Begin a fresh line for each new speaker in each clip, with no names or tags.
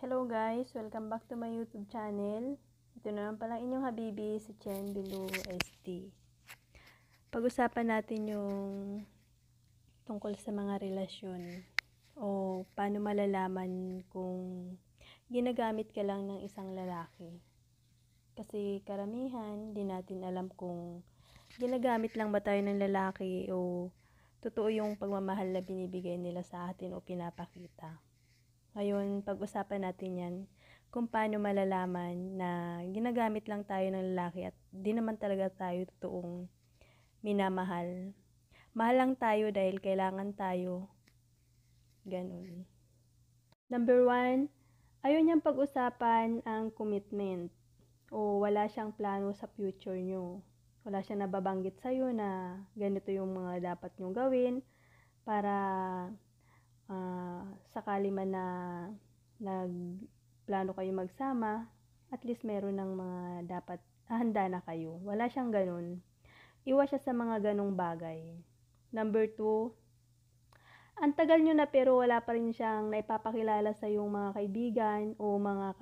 Hello guys! Welcome back to my YouTube channel. Ito na lang pala inyong habibi si Chen Bilu SD. Pag-usapan natin yung tungkol sa mga relasyon o paano malalaman kung ginagamit ka lang ng isang lalaki. Kasi karamihan, di natin alam kung ginagamit lang ba tayo ng lalaki o totoo yung pagmamahal na binibigay nila sa atin o pinapakita. Ngayon, pag-usapan natin yan kung paano malalaman na ginagamit lang tayo ng lalaki at di naman talaga tayo totoong minamahal. Mahal lang tayo dahil kailangan tayo. Ganun. Number one, ayaw niyang pag-usapan ang commitment o wala siyang plano sa future niyo. Wala siyang nababanggit sa'yo na ganito yung mga dapat niyong gawin para sakali man na nagplano kayo magsama, at least meron ng mga dapat ah, handa na kayo. Wala siyang ganun. Iwas siya sa mga ganong bagay. Number two, ang tagal nyo na pero wala pa rin siyang naipapakilala sa yung mga kaibigan o mga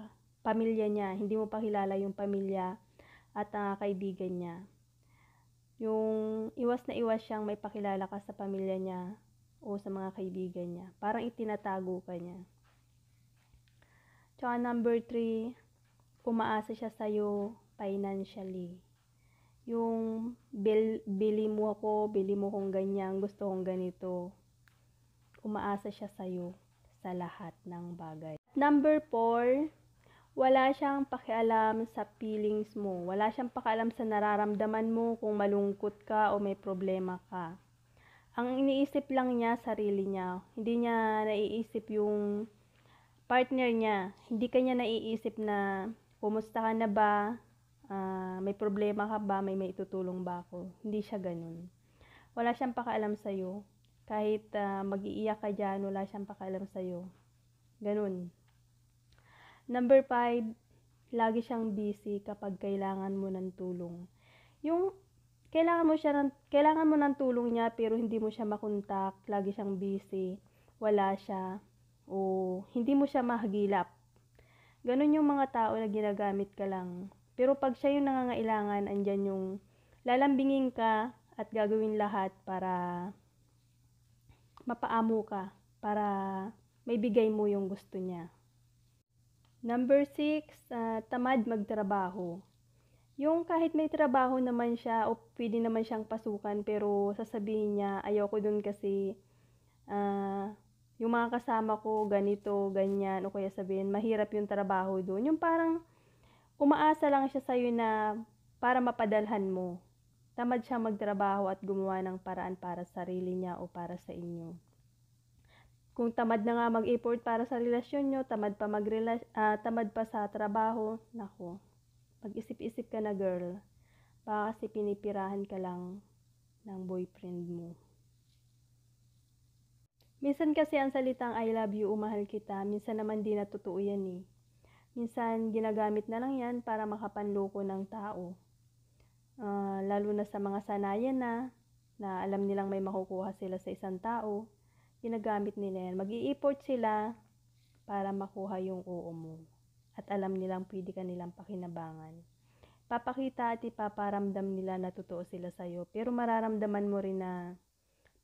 pamilya niya. Hindi mo pa kilala yung pamilya at ang ah, kaibigan niya. Yung iwas na iwas siyang may pakilala ka sa pamilya niya o sa mga kaibigan niya. Parang itinatago ka niya. Tsaka number three, umaasa siya sa'yo financially. Yung bil, bili mo ako, bili mo kong ganyan, gusto kong ganito. Umaasa siya sa'yo sa lahat ng bagay. Number four, wala siyang pakialam sa feelings mo. Wala siyang pakialam sa nararamdaman mo kung malungkot ka o may problema ka ang iniisip lang niya sarili niya. Hindi niya naiisip yung partner niya. Hindi kanya naiisip na kumusta ka na ba? Uh, may problema ka ba? May maitutulong ba ako? Hindi siya ganun. Wala siyang pakaalam sa iyo. Kahit uh, mag-iiyak ka diyan, wala siyang pakaalam sa iyo. Ganun. Number five, lagi siyang busy kapag kailangan mo ng tulong. Yung kailangan mo siya ng, kailangan mo ng tulong niya pero hindi mo siya makontak, lagi siyang busy, wala siya, o hindi mo siya mahagilap. Ganun yung mga tao na ginagamit ka lang. Pero pag siya yung nangangailangan, andyan yung lalambingin ka at gagawin lahat para mapaamo ka, para may bigay mo yung gusto niya. Number 6, uh, ah, tamad magtrabaho. Yung kahit may trabaho naman siya o pwede naman siyang pasukan pero sasabihin niya ayoko dun kasi uh, yung mga kasama ko ganito, ganyan o kaya sabihin mahirap yung trabaho dun. Yung parang umaasa lang siya sa'yo na para mapadalhan mo. Tamad siya magtrabaho at gumawa ng paraan para sa sarili niya o para sa inyo. Kung tamad na nga mag-effort para sa relasyon nyo, tamad pa, magrela- uh, tamad pa sa trabaho, nako, Mag-isip-isip ka na girl. Baka kasi pinipirahan ka lang ng boyfriend mo. Minsan kasi ang salitang I love you, umahal kita, minsan naman di natutuo yan eh. Minsan ginagamit na lang yan para makapanloko ng tao. Uh, lalo na sa mga sanayan na, na alam nilang may makukuha sila sa isang tao, ginagamit nila yan. Mag-i-effort sila para makuha yung oo mo at alam nilang pwede ka nilang pakinabangan. Papakita at ipaparamdam nila na totoo sila sa'yo, pero mararamdaman mo rin na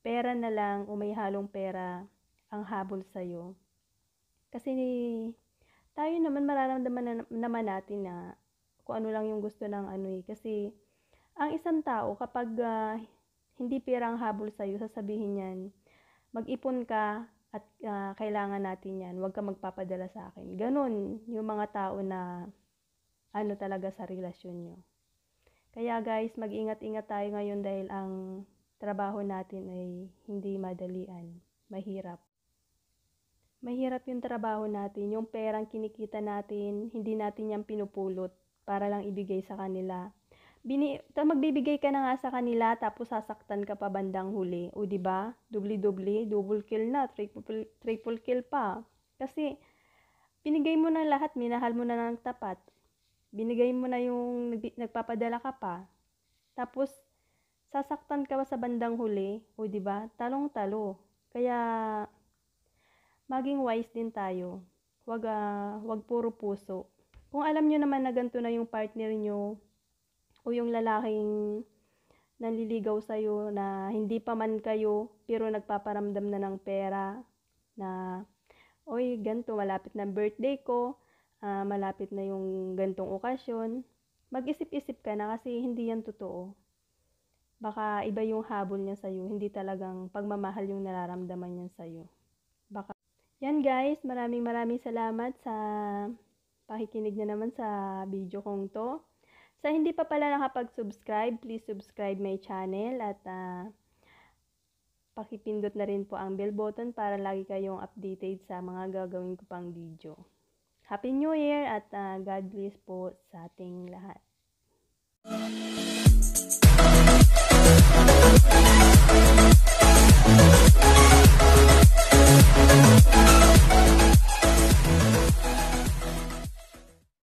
pera na lang o may halong pera ang habol sa'yo. Kasi tayo naman mararamdaman na, naman natin na kung ano lang yung gusto ng ano eh. Kasi ang isang tao kapag uh, hindi ang habol sa'yo, sasabihin niyan, mag-ipon ka, at uh, kailangan natin yan. Huwag ka magpapadala sa akin. Ganon yung mga tao na ano talaga sa relasyon nyo. Kaya guys, mag-ingat-ingat tayo ngayon dahil ang trabaho natin ay hindi madalian, mahirap. Mahirap yung trabaho natin, yung perang kinikita natin, hindi natin yan pinupulot para lang ibigay sa kanila bini, magbibigay ka na nga sa kanila tapos sasaktan ka pa bandang huli. O di ba? Dubli-dubli, double kill na, triple, triple kill pa. Kasi binigay mo na lahat, minahal mo na ng tapat. Binigay mo na yung nagpapadala ka pa. Tapos sasaktan ka pa sa bandang huli, o di ba? Talong-talo. Kaya maging wise din tayo. Huwag uh, ah, wag puro puso. Kung alam niyo naman na ganito na yung partner niyo, o yung lalaking nanliligaw sa iyo na hindi pa man kayo pero nagpaparamdam na ng pera na oy ganto malapit na birthday ko uh, malapit na yung gantong okasyon mag-isip-isip ka na kasi hindi yan totoo baka iba yung habol niya sa iyo hindi talagang pagmamahal yung nararamdaman niya sa iyo baka yan guys maraming maraming salamat sa pakikinig na naman sa video kong to sa hindi pa pala nakapag-subscribe, please subscribe my channel at uh, pakipindot na rin po ang bell button para lagi kayong updated sa mga gagawin ko pang video. Happy New Year at uh, God bless po sa ating lahat.